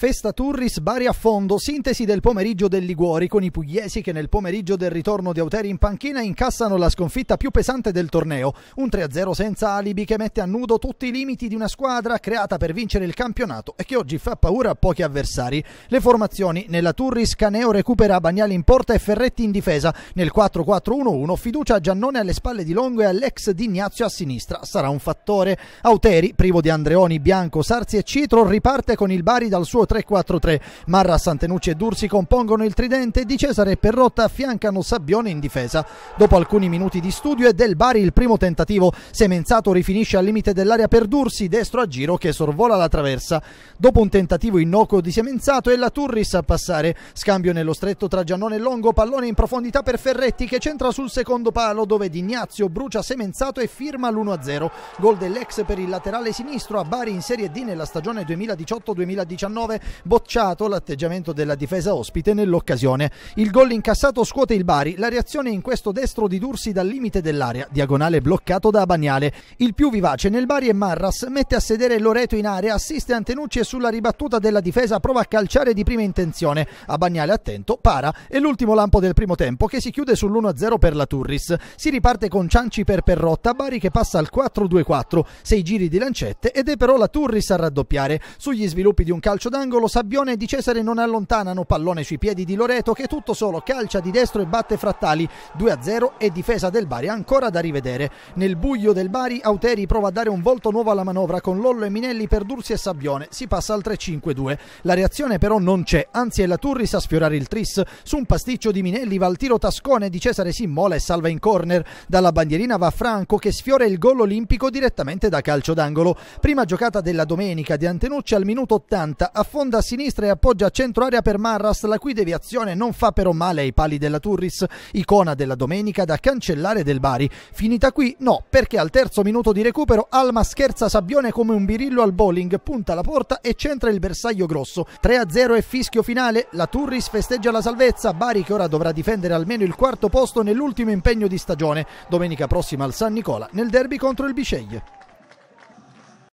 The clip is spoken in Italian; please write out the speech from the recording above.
Festa Turris Bari a fondo, sintesi del pomeriggio del Liguori con i pugliesi che nel pomeriggio del ritorno di Auteri in panchina incassano la sconfitta più pesante del torneo, un 3-0 senza alibi che mette a nudo tutti i limiti di una squadra creata per vincere il campionato e che oggi fa paura a pochi avversari. Le formazioni nella Turris Caneo recupera Bagnali in porta e Ferretti in difesa, nel 4-4-1-1 fiducia a Giannone alle spalle di Longo e all'ex di Ignazio a sinistra, sarà un fattore. Auteri, privo di Andreoni, Bianco, Sarzi e Citro, riparte con il Bari dal suo 3-4-3. Marra, Santenucci e Dursi compongono il tridente di Cesare e Perrotta affiancano Sabbione in difesa. Dopo alcuni minuti di studio è del Bari il primo tentativo. Semenzato rifinisce al limite dell'area per Dursi, destro a giro che sorvola la traversa. Dopo un tentativo innocuo di Semenzato è la Turris a passare. Scambio nello stretto tra Giannone e Longo, pallone in profondità per Ferretti che centra sul secondo palo dove Dignazio brucia Semenzato e firma l'1-0. Gol dell'ex per il laterale sinistro a Bari in Serie D nella stagione 2018-2019 bocciato l'atteggiamento della difesa ospite nell'occasione. Il gol incassato scuote il Bari, la reazione in questo destro di Dursi dal limite dell'area, diagonale bloccato da Bagnale. Il più vivace nel Bari è Marras, mette a sedere Loreto in area, assiste Antenucci e sulla ribattuta della difesa prova a calciare di prima intenzione. A Bagnale attento, para, è l'ultimo lampo del primo tempo che si chiude sull'1-0 per la Turris. Si riparte con Cianci per Perrotta, Bari che passa al 4-2-4, sei giri di lancette ed è però la Turris a raddoppiare. Sugli sviluppi di un calcio d'angolo angolo Sabbione e Di Cesare non allontanano pallone sui piedi di Loreto che tutto solo calcia di destro e batte Frattali 2-0 e difesa del Bari ancora da rivedere. Nel buio del Bari Auteri prova a dare un volto nuovo alla manovra con Lollo e Minelli per Dursi e Sabbione, si passa al 3-5-2. La reazione però non c'è, anzi è la Turris a sfiorare il tris, su un pasticcio di Minelli va al tiro tascone di Cesare immola e salva in corner, dalla bandierina va Franco che sfiora il gol olimpico direttamente da calcio d'angolo. Prima giocata della domenica di Antenucci al minuto 80 a sfonda a sinistra e appoggia a centro area per Marras, la cui deviazione non fa però male ai pali della Turris, icona della domenica da cancellare del Bari. Finita qui? No, perché al terzo minuto di recupero Alma scherza Sabbione come un birillo al bowling, punta la porta e centra il bersaglio grosso. 3-0 e fischio finale, la Turris festeggia la salvezza, Bari che ora dovrà difendere almeno il quarto posto nell'ultimo impegno di stagione, domenica prossima al San Nicola nel derby contro il Bisceglie.